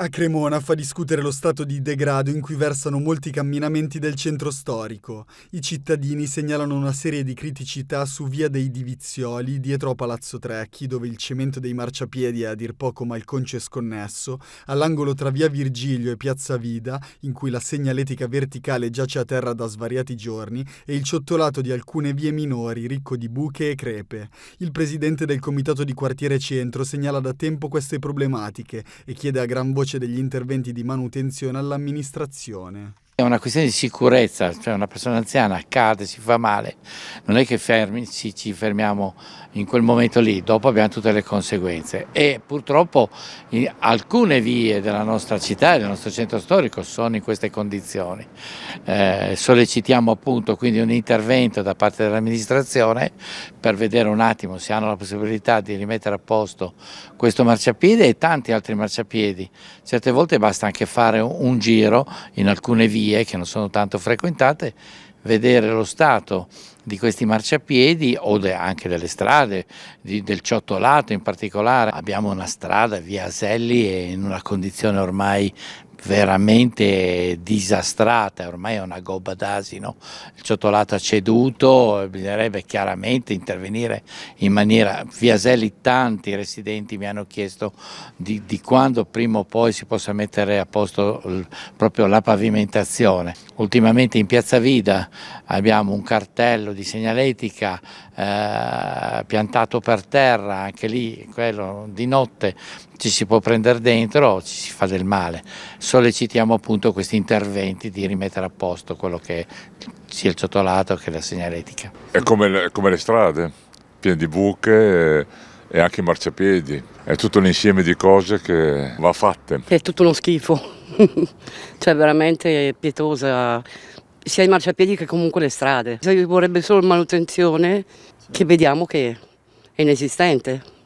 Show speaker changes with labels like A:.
A: A Cremona fa discutere lo stato di degrado in cui versano molti camminamenti del centro storico. I cittadini segnalano una serie di criticità su via dei Divizioli, dietro a Palazzo Trecchi, dove il cemento dei marciapiedi è a dir poco malconcio e sconnesso, all'angolo tra via Virgilio e piazza Vida, in cui la segnaletica verticale giace a terra da svariati giorni, e il ciottolato di alcune vie minori, ricco di buche e crepe. Il presidente del comitato di quartiere centro segnala da tempo queste problematiche e chiede a gran voce voce degli interventi di manutenzione all'amministrazione.
B: È una questione di sicurezza, cioè una persona anziana cade, si fa male, non è che fermi, ci, ci, fermiamo in quel momento lì, dopo abbiamo tutte le conseguenze e purtroppo alcune vie della nostra città del nostro centro storico sono in queste condizioni. Eh, sollecitiamo appunto quindi un intervento da parte dell'amministrazione per vedere un attimo se hanno la possibilità di rimettere a posto questo marciapiede e tanti altri marciapiedi. Certe volte basta anche fare un giro in alcune vie vie che non sono tanto frequentate, vedere lo stato di questi marciapiedi o de, anche delle strade, di, del ciottolato in particolare. Abbiamo una strada, via Aselli, in una condizione ormai veramente disastrata, ormai è una gobba d'asino, il ciotolato ha ceduto, bisognerebbe chiaramente intervenire in maniera, Viaselli tanti residenti mi hanno chiesto di, di quando prima o poi si possa mettere a posto il, proprio la pavimentazione. Ultimamente in Piazza Vida abbiamo un cartello di segnaletica eh, piantato per terra, anche lì quello di notte ci si può prendere dentro, ci si fa del male sollecitiamo appunto questi interventi di rimettere a posto quello che sia il ciotolato che la segnaletica.
C: È come, come le strade, piene di buche e anche i marciapiedi, è tutto un insieme di cose che va fatte. È tutto uno schifo, cioè veramente pietosa sia i marciapiedi che comunque le strade. Se vorrebbe solo manutenzione che vediamo che è inesistente.